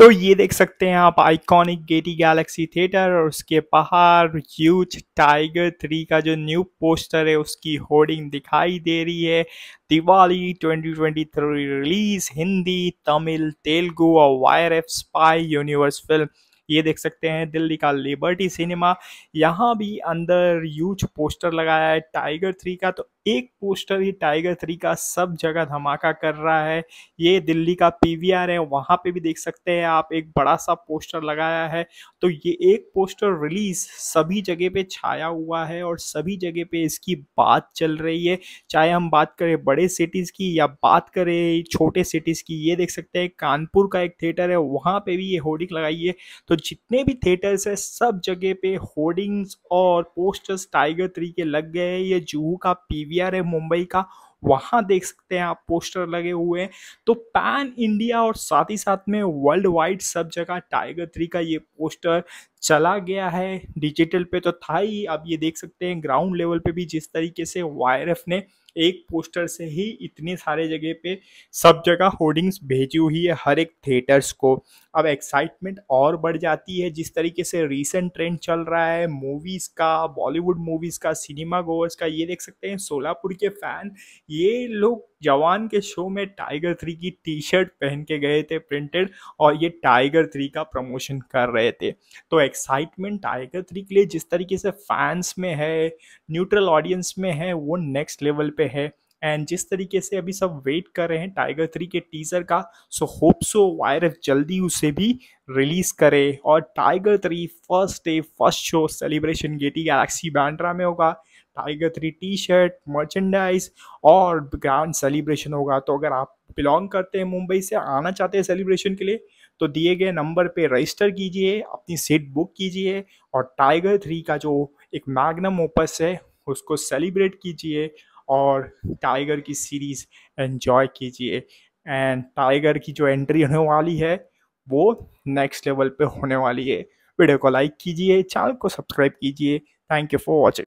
तो ये देख सकते हैं आप आइकॉनिक गेटी गैलेक्सी थिएटर और उसके बाहर ह्यूज टाइगर थ्री का जो न्यू पोस्टर है उसकी होर्डिंग दिखाई दे रही है दिवाली 2023 रिलीज हिंदी तमिल तेलुगु और YR F spy universe film ये देख सकते हैं दिल्ली का लिबर्टी सिनेमा यहाँ भी अंदर यूज पोस्टर लगाया है टाइगर थ्री का तो एक पोस्टर ही टाइगर थ्री का सब जगह धमाका कर रहा है ये दिल्ली का पीवीआर है वहां पे भी देख सकते हैं आप एक बड़ा सा पोस्टर लगाया है तो ये एक पोस्टर रिलीज सभी जगह पे छाया हुआ है और सभी जगह पे इसकी बात चल रही है चाहे हम बात करें बड़े सिटीज़ की या बात करें छोटे सिटीज़ की ये देख सकते हैं कानपुर का एक थिएटर है वहां पे भी ये होर्डिंग लगाई है तो जितने भी थिएटर्स है सब जगह पे होर्डिंग्स और पोस्टर्स टाइगर थ्री के लग गए हैं ये जूहू का पीवीआर एरिया है मुंबई का वहाँ देख सकते हैं आप पोस्टर लगे हुए हैं तो पैन इंडिया और साथ ही साथ में वर्ल्ड वाइड सब जगह टाइगर थ्री का ये पोस्टर चला गया है डिजिटल पे तो था ही अब ये देख सकते हैं ग्राउंड लेवल पे भी जिस तरीके से वाई ने एक पोस्टर से ही इतने सारे जगह पे सब जगह होर्डिंग्स भेजी हुई है हर एक थिएटर्स को अब एक्साइटमेंट और बढ़ जाती है जिस तरीके से रीसेंट ट्रेंड चल रहा है मूवीज़ का बॉलीवुड मूवीज़ का सिनेमा गोवर्स का ये देख सकते हैं सोलापुर के फ़ैन ये लोग जवान के शो में टाइगर थ्री की टी शर्ट पहन के गए थे प्रिंटेड और ये टाइगर थ्री का प्रमोशन कर रहे थे तो एक्साइटमेंट टाइगर थ्री के लिए जिस तरीके से फैंस में है न्यूट्रल ऑडियंस में है वो नेक्स्ट लेवल पे हैं एंड जिस तरीके से अभी सब वेट कर रहे हैं टाइगर थ्री के टीजर का सो होप सो वायर जल्दी उसे भी रिलीज करे और Tiger three first day first show celebration Gaiety Galaxy Bandra में होगा Tiger three T shirt merchandise और ग्रांड सेलिब्रेशन होगा तो अगर आप बिलोंग करते हैं मुंबई से आना चाहते हैं सेलिब्रेशन के लिए तो दिए गए नंबर पे रजिस्टर कीजिए अपनी सीट बुक कीजिए और टाइगर थ्री का जो एक मैग्नम ओपस है उसको सेलिब्रेट कीजिए और टाइगर की सीरीज़ एन्जॉय कीजिए एंड टाइगर की जो एंट्री होने वाली है वो नेक्स्ट लेवल पे होने वाली है वीडियो को लाइक कीजिए चैनल को सब्सक्राइब कीजिए थैंक यू फॉर वॉचिंग